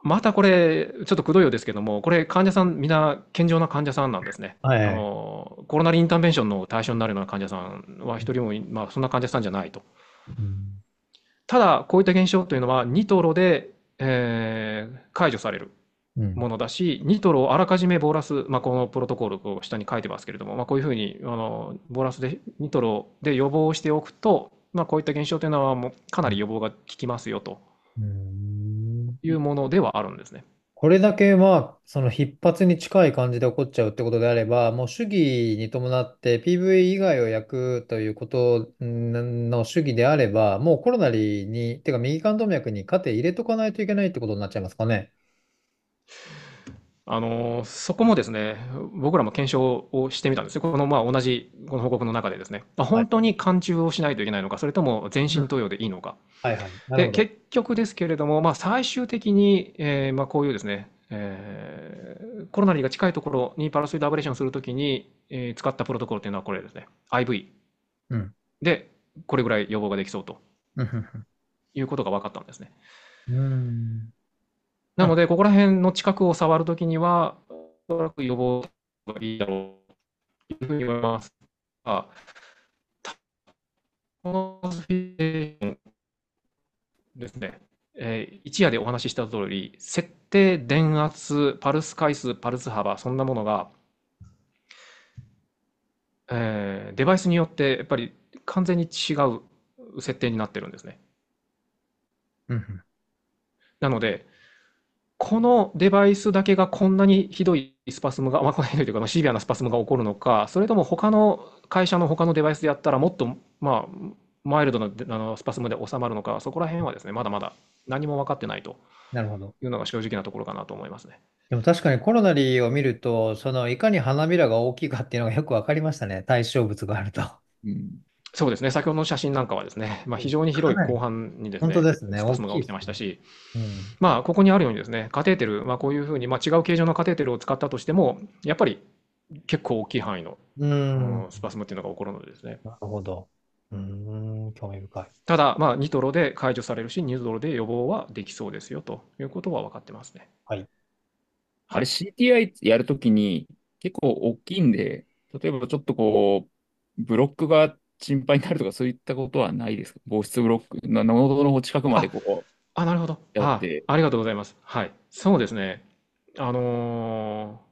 またこれ、ちょっとくどいようですけども、これ、患者さん、みんな健常な患者さんなんですね、はい、あのコロナリインターベンションの対象になるような患者さんは、一人も、まあ、そんな患者さんじゃないと。うん、ただ、こういった現象というのは、ニトロで、えー、解除されるものだし、うん、ニトロをあらかじめボーラス、まあ、このプロトコルを下に書いてますけれども、まあ、こういうふうにあのボーラスで、ニトロで予防しておくと、まあ、こういった現象というのは、もうかなり予防が効きますよと。うんいうものではあるんですね。これだけまあその必発に近い感じで起こっちゃうってことであれば、もう主義に伴って PV 以外を焼くということの主義であれば、もうコロナに、てか右冠動脈に勝て入れとかないといけないってことになっちゃいますかね。あの、そこもですね、僕らも検証をしてみたんですね。この、まあ、同じ、この報告の中でですね、まあ、本当に貫中をしないといけないのか、それとも全身投与でいいのか。はいはい。なるで、ほど。結局ですけれども、まあ、最終的に、えーまあ、こういうですね、えーコロナにが近いところにパラスイドアブレーションするときに、えー使ったプロトコルというのはこれですね、IV うん。で、これぐらい予防ができそうとうん。いうことが分かったんですね。うん。なので、ここら辺の近くを触るときには、おそらく予防がいいだろうというふうに思いますが、このスピーションですね、えー、一夜でお話しした通り、設定、電圧、パルス回数、パルス幅、そんなものが、えー、デバイスによってやっぱり完全に違う設定になってるんですね。なので、このデバイスだけがこんなにひどいスパスムが、まあ、このひどいというか、まあ、シビアなスパスムが起こるのか、それとも他の会社の他のデバイスでやったら、もっと、まあ、マイルドなあのスパスムで収まるのか、そこら辺はですね、まだまだ何も分かってないというのが正直なところかなと思いますね。でも確かにコロナリを見ると、そのいかに花びらが大きいかっていうのがよく分かりましたね、対象物があると。うんそうですね、先ほどの写真なんかはですね、まあ、非常に広い後半にですね、本当ですねスムが起きてましたし、うん、まあ、ここにあるようにですね、カテーテル、まあ、こういうふうに、まあ、違う形状のカテーテルを使ったとしても、やっぱり結構大きい範囲の、うん、スパスムっていうのが起こるのでですね。なるほど。うん、興味深い。ただ、まあ、ニトロで解除されるし、ニトロで予防はできそうですよということは分かってますね。はい。あれ、CTI やるときに結構大きいんで、例えばちょっとこう、ブロックが心配になるとかそういったことはないですか防湿ブロック、の喉の近くまでここあ、なるほどやあ。ってありがとうございます。はい。そうですね。あのー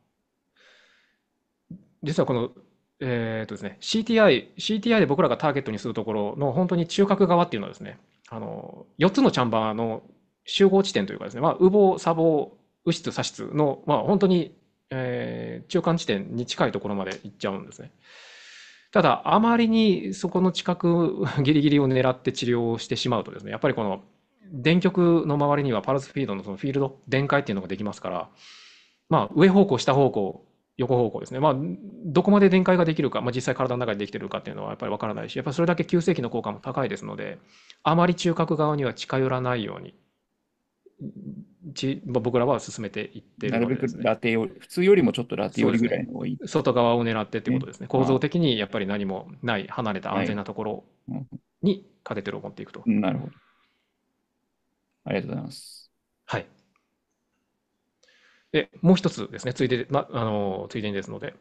実はこの、えーとですね、CTI、CTI で僕らがターゲットにするところの本当に中核側っていうのはですね、あの4つのチャンバーの集合地点というかですね、まあ、砂防、右室、左室の、まあ、本当に、えー中間地点に近いところまで行っちゃうんですね。ただ、あまりにそこの近く <laughs> ギリギリを狙って治療をしてしまうとですね、やっぱりこの電極の周りにはパルスフィードのそのフィールド、電解っていうのができますから、まあ、上方向、下方向、横方向ですね、まあ、どこまで電解ができるか、まあ、実際体の中でできてるかっていうのはやっぱりわからないし、やっぱそれだけ急性期の効果も高いですので、あまり中核側には近寄らないようにじ僕らは進めていってる、ね、なるべくラテ普通よりもちょっとラテよりぐらいの、ね、外側を狙ってってことですね。ね構造的にやっぱり何もない、離れた安全なところにカテテルを持っていくと、はいうん。なるほど。ありがとうございます。はい。で、もう一つですね、ついで、ま、あのついでにですので。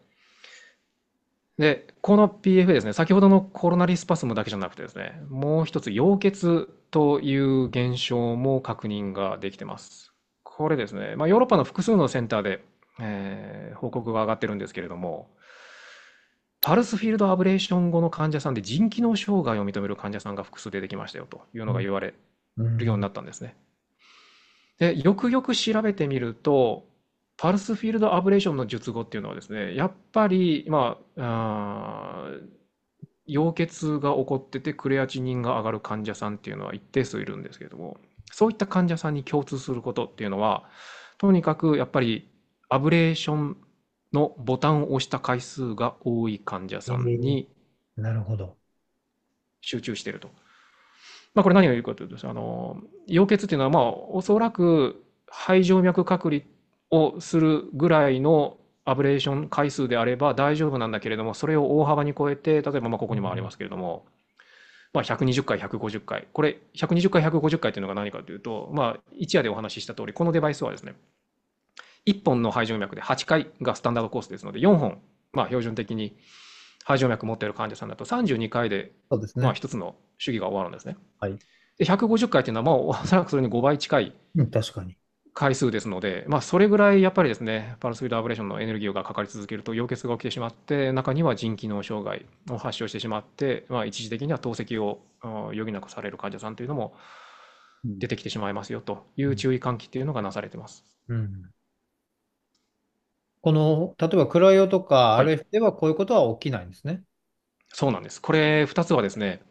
で、この PF ですね、先ほどのコロナリスパスムだけじゃなくてですね、もう一つ、溶血という現象も確認ができてます。これですね、まあ、ヨーロッパの複数のセンターで、えー、報告が上がってるんですけれども、パルスフィールドアブレーション後の患者さんで腎機能障害を認める患者さんが複数出てきましたよというのが言われるようになったんですね。でよくよく調べてみると、パルスフィールドアブレーションの術後っていうのはですね、やっぱり、まあ、あ溶血が起こっててクレアチニンが上がる患者さんっていうのは一定数いるんですけれども、そういった患者さんに共通することっていうのは、とにかくやっぱりアブレーションのボタンを押した回数が多い患者さんに集中していると。まあ、これ何を言うかというと、あの、溶血っていうのは、まあ、おそらく肺静脈隔離をするぐらいのアブレーション回数であれば大丈夫なんだけれども、それを大幅に超えて、例えばまあここにもありますけれども、まあ、120回、150回。これ、120回、150回というのが何かというと、まあ、一夜でお話しした通り、このデバイスはですね、1本の肺静脈で8回がスタンダードコースですので、4本、まあ、標準的に肺静脈持っている患者さんだと32回で、そうですね、まあ、1つの主義が終わるんですね。はい、で150回というのは、まあ、おそらくそれに5倍近い確かに回数ですので、まあ、それぐらいやっぱりですねパルスフィードアブレーションのエネルギーがかかり続けると溶血が起きてしまって中には腎機能障害を発症してしまって、まあ、一時的には透析を余儀なくされる患者さんというのも出てきてしまいますよという注意喚起というのがなされてます。うん、この例えばクライオとか RF ではこういうことは起きないんですね。はい、そうなんです。これ2つはですね、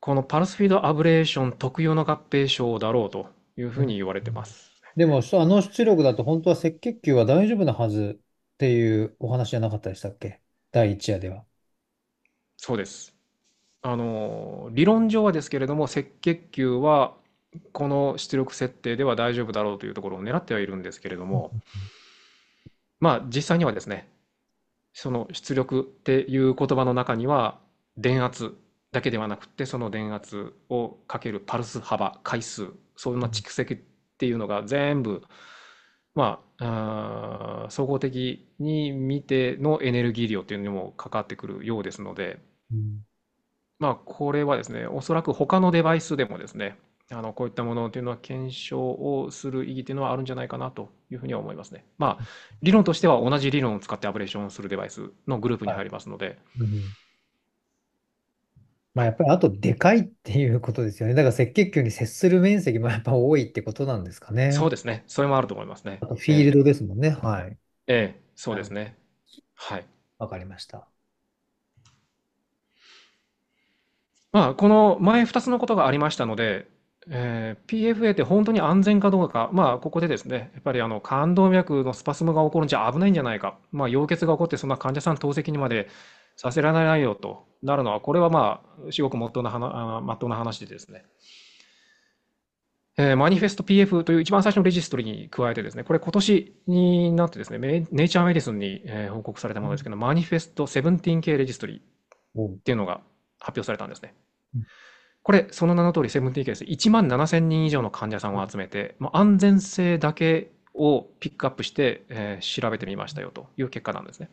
このパルスフィードアブレーション特有の合併症だろうというふうに言われてます。でも、あの出力だと本当は赤血球は大丈夫なはずっていうお話じゃなかったでしたっけ第一夜では。そうです。あの、理論上はですけれども、赤血球はこの出力設定では大丈夫だろうというところを狙ってはいるんですけれども、まあ実際にはですね、その出力っていう言葉の中には、電圧だけではなくて、その電圧をかけるパルス幅、回数そういう蓄積っていうのが全部、まあ、あ総合的に見てのエネルギー量っていうのにもかかってくるようですので、うん、まあ、これはですね、おそらく他のデバイスでもですね、あのこういったものというのは検証をする意義というのはあるんじゃないかなというふうには思いますね。まあ、理論としては同じ理論を使ってアブレーションするデバイスのグループに入りますので、はいうんまあ、やっぱりあとでかいっていうことですよね。だから赤血球に接する面積もやっぱ多いってことなんですかね。そうですね。それもあると思いますね。あとフィールドですもんね。はい。ええ、そうですね。はい。わかりました。まあ、この前2つのことがありましたので、えー、PFA って本当に安全かどうか、まあ、ここでですね、やっぱりあの冠動脈のスパスムが起こるんじゃ危ないんじゃないか、まあ、溶血が起こって、そんな患者さん透析にまでさせられないよとなるのは、これはまあ、至極もっとうな話、まっとうな話でですね、えー、マニフェスト PF という一番最初のレジストリに加えてですね、これ今年になってですね、ネイチャーメディスンに、報告されたものですけど、マニフェスト 17K レジストリっていうのが発表されたんですね。これ、その名の通り 17K ーす。1万7000人以上の患者さんを集めて、まあ、安全性だけをピックアップして、えー、調べてみましたよという結果なんですね。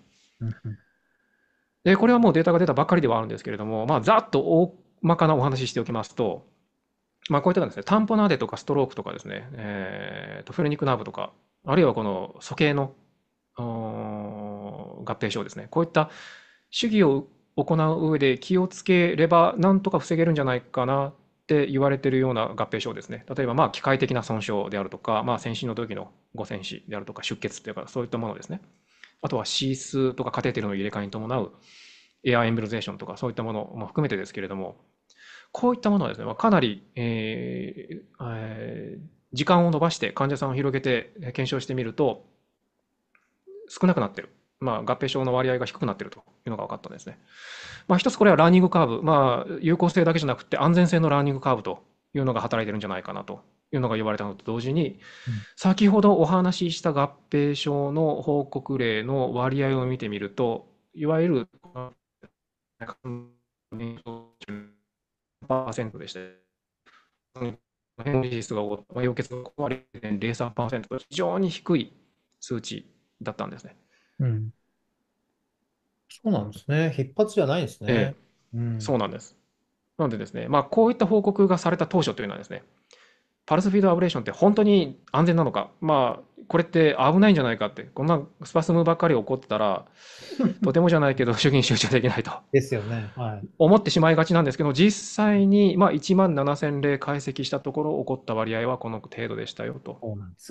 で、これはもうデータが出たばっかりではあるんですけれども、まあ、ざっと大まかなお話ししておきますと、まあ、こういったですね、タンポナーデとかストロークとかですね、えー、とフェルニックナーブとか、あるいはこの鼠径の合併症ですね、こういった主義を行う上で気をつければ、なんとか防げるんじゃないかなって言われてるような合併症ですね、例えばまあ機械的な損傷であるとか、まあ、先進の時の誤戦死であるとか、出血というか、そういったものですね。あとはシースとかカテーテルの入れ替えに伴うエアーエンブロゼーションとかそういったものも含めてですけれども、こういったものはですね、まかなり、えー時間を延ばして患者さんを広げて検証してみると、少なくなってる。まあ、合併症の割合が低くなってるというのが分かったんですね。まあ、一つこれはラーニングカーブ、まあ、有効性だけじゃなくて安全性のラーニングカーブというのが働いてるんじゃないかなというのが呼ばれたのと同時に、先ほどお話しした合併症の報告例の割合を見てみると、いわゆる10%でした。変異率が多かった、溶血が0.03%と非常に低い数値だったんですね。うん、そうなんですね。必発じゃないですね。そうなんです。なんでですね、まあ、こういった報告がされた当初というのはですね、パルスフィードアブレーションって本当に安全なのか、まあ、これって危ないんじゃないかって、こんなスパスムばっかり起こってたら、<laughs> とてもじゃないけど、主義に集中できないと。ですよね。はい、思ってしまいがちなんですけど、実際に、まあ、1万7000例解析したところ、起こった割合はこの程度でしたよと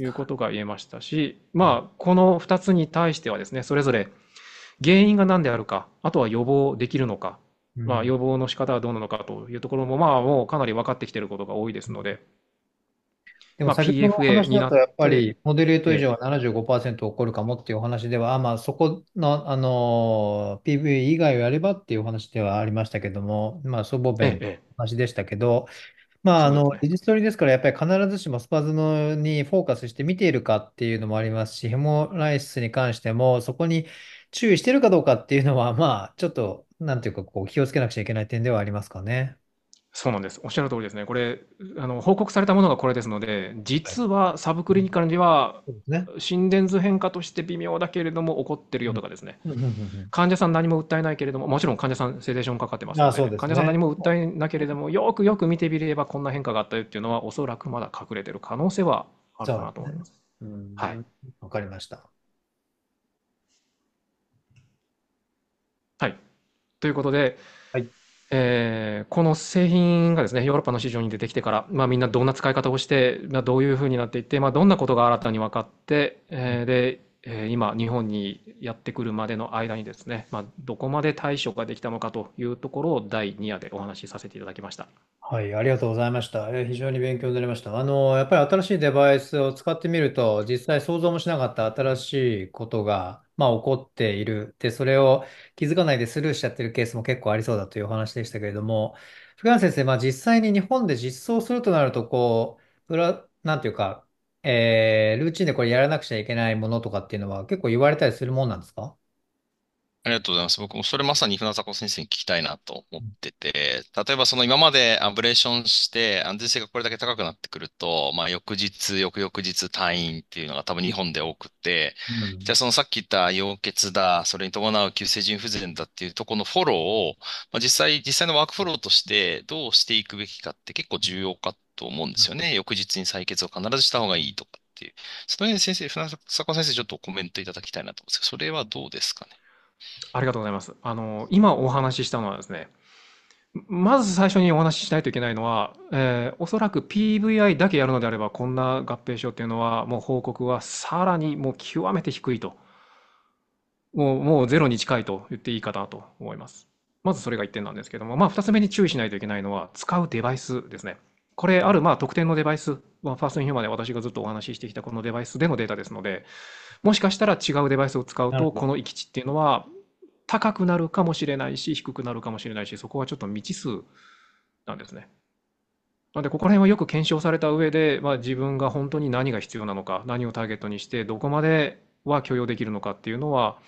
いうことが言えましたし、まあ、この2つに対してはですね、それぞれ原因が何であるか、あとは予防できるのか、まあ、予防の仕方はどうなのかというところも、まあ、もうかなり分かってきていることが多いですので。でも先ほどの話だとやっぱりモデレート以上は75%起こるかもっていうお話では、まあ、そこの、あの PV 以外をやればっていうお話ではありましたけども、まあ、総合弁の話でしたけど、まあ、あの、レジストリですから、やっぱり必ずしもスパズムにフォーカスして見ているかっていうのもありますし、ヘモライスに関しても、そこに注意してるかどうかっていうのは、まあ、ちょっと、なんていうか、こう、気をつけなくちゃいけない点ではありますかね。そうなんです。おっしゃる通りですね。これ、あの報告されたものがこれですので、実はサブクリニカルには、心電図変化として微妙だけれども、起こってるよとかですね、患者さん何も訴えないけれども、もちろん患者さん、セデーションかかってますので、ああでね、患者さん何も訴えなければ、よくよく見てみれば、こんな変化があったよっていうのは、おそらくまだ隠れてる可能性はあるかなと思います。ね、はい、わかりました。はい。ということで、えー、この製品がですねヨーロッパの市場に出てきてから、まあ、みんなどんな使い方をして、まあ、どういうふうになっていって、まあ、どんなことが新たに分かって、えー、で、えー、今日本にやってくるまでの間にですね、まあ、どこまで対処ができたのかというところを第2夜でお話しさせていただきました。はい、ありがとうございました。えー、非常に勉強になりました。あの、やっぱり新しいデバイスを使ってみると、実際想像もしなかった新しいことがまあ、起こっている。で、それを気づかないでスルーしちゃってるケースも結構ありそうだというお話でしたけれども、福山先生、まあ、実際に日本で実装するとなると、こう、裏、なんていうか、えー、ルーチンでこれやらなくちゃいけないものとかっていうのは結構言われたりするもんなんですかありがとうございます。僕もそれまさに船迫先生に聞きたいなと思ってて、例えばその今までアブレーションして安全性がこれだけ高くなってくると、まあ翌日、翌々日退院っていうのが多分日本で多くて、じゃあそのさっき言った溶血だ、それに伴う急性腎不全だっていうとこのフォローを、まあ、実際、実際のワークフォローとしてどうしていくべきかって結構重要かと思うんですよね。翌日に採血を必ずした方がいいとかっていう。その辺で先生、船迫先生ちょっとコメントいただきたいなと思うんですけど、それはどうですかね。ありがとうございます。あの、今お話ししたのはですね、まず最初にお話ししないといけないのは、えー、おそらく PVI だけやるのであれば、こんな合併症っていうのは、もう報告はさらにもう極めて低いと。もう、もうゼロに近いと言っていいかなと思います。まずそれが1点なんですけども、まあ2つ目に注意しないといけないのは、使うデバイスですね。これあるまあ特定のデバイス、ファーストインヒューマンで私がずっとお話ししてきたこのデバイスでのデータですので、もしかしたら違うデバイスを使うと、この域値っていうのは高くなるかもしれないし、低くなるかもしれないし、そこはちょっと未知数なんですね。なので、ここら辺はよく検証された上で、まあ、自分が本当に何が必要なのか、何をターゲットにして、どこまでは許容できるのかっていうのは、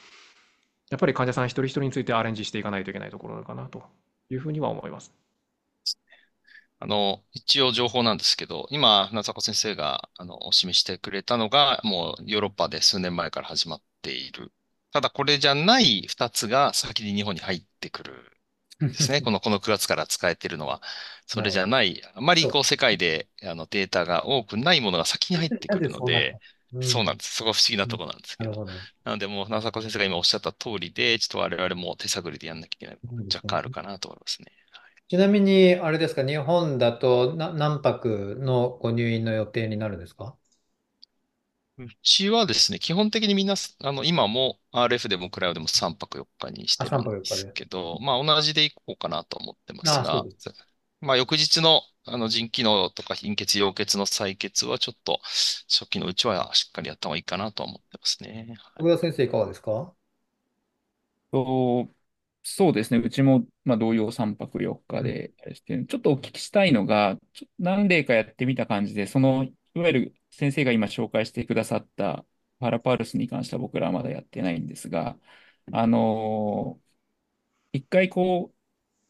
やっぱり患者さん一人一人についてアレンジしていかないといけないところなのかなというふうには思います。あの、一応情報なんですけど、今、船迫先生が、あの、お示してくれたのが、もうヨーロッパで数年前から始まっている。ただ、これじゃない2つが先に日本に入ってくるんですね。<laughs> この、この9月から使えてるのは、それじゃない、あまりこう世界であのデータが多くないものが先に入ってくるので、そうなんです。そこは不思議なとこなんですけど。なので、もう、船迫先生が今おっしゃった通りで、ちょっと我々も手探りでやんなきゃいけない部分若干あるかなと思いますね。ちなみに、あれですか、日本だとな何泊のご入院の予定になるんですかうちはですね、基本的にみんな、あの、今も RF でもクラウドでも3泊4日にしてる三ん泊四ですで。けど、まあ同じでいこうかなと思ってますああ、そうが、です。まあ翌日の、あの腎機能とか貧血、溶血の採血はちょっと初期のうちはしっかりやった方がいいかなと思ってますね。はい小倉先生、いかがですかとそうですね、うちも、まあ、同様3泊4日であれしてる、ちょっとお聞きしたいのが、何例かやってみた感じで、その、いわゆる先生が今紹介してくださったパラパルスに関しては僕らはまだやってないんですが、あのー一回こう、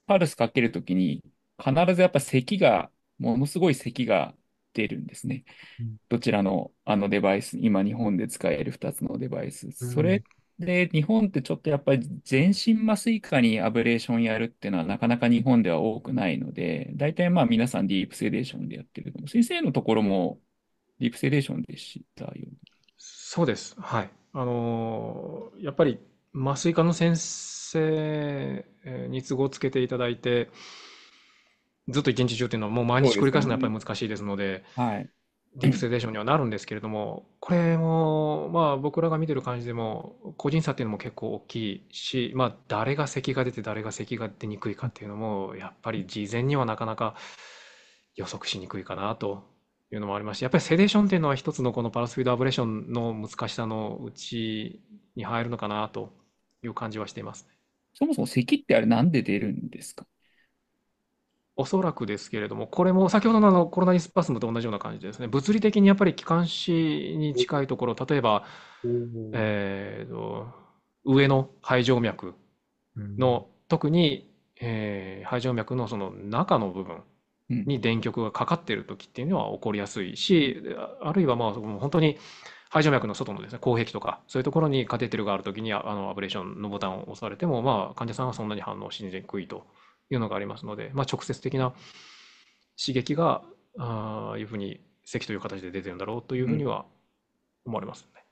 パルスかけるときに、必ずやっぱ咳が、ものすごい咳が出るんですね。うんどちらのあのデバイス、今日本で使える2つのデバイス。それで、日本ってちょっとやっぱり全身麻酔科にアブレーションやるっていうのはなかなか日本では多くないので、大体まあ皆さんディープセデーションでやってるけど先生のところもディープセデーションでしたよね。そうです。はい。あのーやっぱり麻酔科の先生に都合つけていただいて、ずっと一日中っていうのはもう毎そう日で繰りす返すのはやっぱね。り難しいですので、はい。ディープセデーションにはなるんですけれども、これも、まあ、僕らが見てる感じでも、個人差っていうのも結構大きいし、まあ、誰が咳が出て、誰が咳が出にくいかっていうのも、やっぱり事前にはなかなか予測しにくいかなというのもありまして、やっぱりセデーションっていうのは、一つのこのパラスフィードアブレーションの難しさのうちに入るのかなという感じはしています、そもそも咳ってあれ、なんで出るんですかおそらくですけれども、これも先ほどのあのコロナリスパスムと同じような感じですね、物理的にやっぱり気管支に近いところ、例えば、えーと、上の肺静脈の、特に、えー、肺静脈のその中の部分に電極がかかっている時っていうのは起こりやすいし、あるいはまあ本当に肺静脈の外のですね、口壁とか、そういうところにカテーテルがあるときにあのアブレーションのボタンを押されても、まあ、患者さんはそんなに反応しにくいと。いうのがありますので、まあ、直接的な刺激がああいうふうに咳という形で出てるんだろうというふうには思われますね。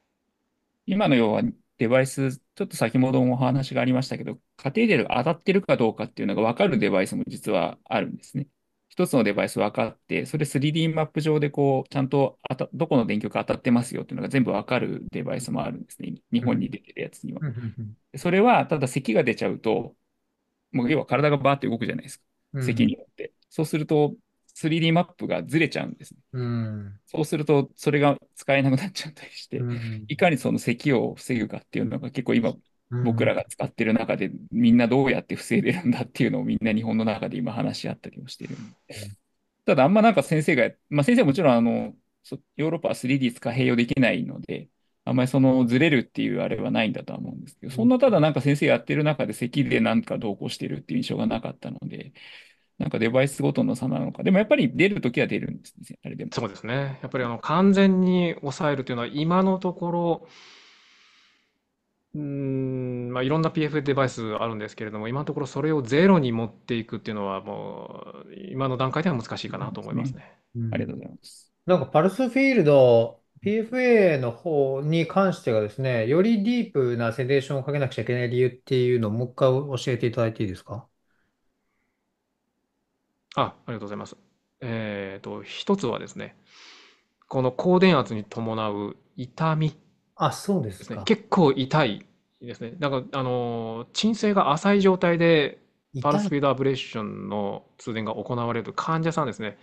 うん、今の要はデバイス、ちょっと先ほどもお話がありましたけど、カテーテル当たってるかどうかっていうのが分かるデバイスも実はあるんですね。一つのデバイス分かって、それ 3D マップ上でこう、ちゃんとたどこの電極当たってますよっていうのが全部分かるデバイスもあるんですね。日本に出てるやつには。それは、ただ咳が出ちゃうと、もう要は体がバーって動くじゃないですか。によって、うん。そうすると、3D マップがずれちゃうんですね、うん。そうすると、それが使えなくなっちゃったりして、うん、いかにその咳を防ぐかっていうのが結構今、僕らが使ってる中で、みんなどうやって防いでるんだっていうのをみんな日本の中で今話し合ったりもしてる。ただ、あんまなんか先生が、まあ先生もちろんあの、ヨーロッパは 3D 使併用できないので、あんまりそのずれるっていうあれはないんだとは思うんですけど、そんなただなんか先生やってる中で咳でなんか同行してるっていう印象がなかったので、なんかデバイスごとの差なのか、でもやっぱり出るときは出るんですね、あれでも。そうですね。やっぱりあの完全に抑えるというのは今のところ、うん、まあ、いろんな PF デバイスあるんですけれども、今のところそれをゼロに持っていくっていうのは、もう今の段階では難しいかなと思いますね。すねうん、ありがとうございます。なんかパルスフィールド PFA の方に関してはですね、よりディープなセデーションをかけなくちゃいけない理由っていうのをもう一回教えていただいていいですかあありがとうございます。えっ、と、一つはですね、この高電圧に伴う痛み、あ、そうですね。結構痛いですね。だから、あの、鎮静が浅い状態で、パルスピードアブレーションの通電が行われる患者さんですね。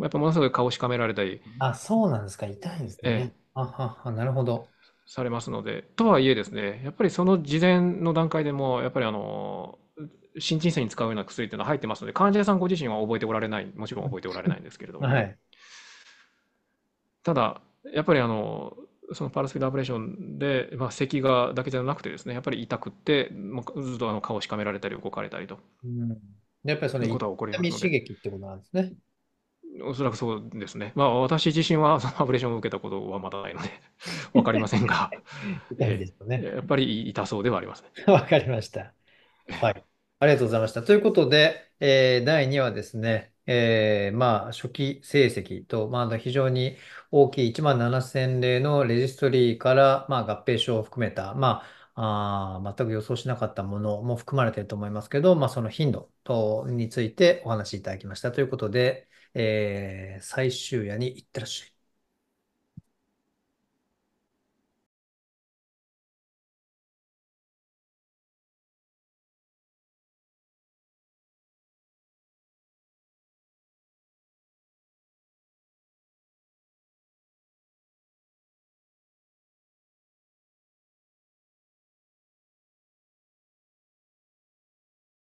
やっぱものすごい顔しかめられたりあ、そうなんですか。痛いんですえね。あはは、なるほど。されますので、とはいえですね、やっぱりその事前の段階でも、やっぱりあの、新陳代謝に使うような薬っていうのは入ってますので、患者さんご自身は覚えておられない、もちろん覚えておられないんですけれども、<laughs> はい。ただ、やっぱりあの、そのパルスフィアブレーションで、まあ、咳がだけじゃなくてですね、やっぱり痛くって、もうずっとあの顔しかめられたり動かれたりとうん。やっぱりそのいう痛ことは起こりますので、激ってことなんですね。おそらくそうですね。まあ、私自身はそのアブレーションを受けたことはまだないので分 <laughs> かりませんが、<laughs> ね、やっぱり痛そうではありますね。分 <laughs> かりました。はい。ありがとうございました。ということで、えー、第2話ですね、えー、まあ、初期成績と、まあ、非常に大きい1万7000例のレジストリーから、まあ、合併症を含めた、まあ、あ全く予想しなかったものも含まれていると思いますけど、まあ、その頻度等についてお話しいただきました。ということで、えー、最終夜に行ってらっしゃい。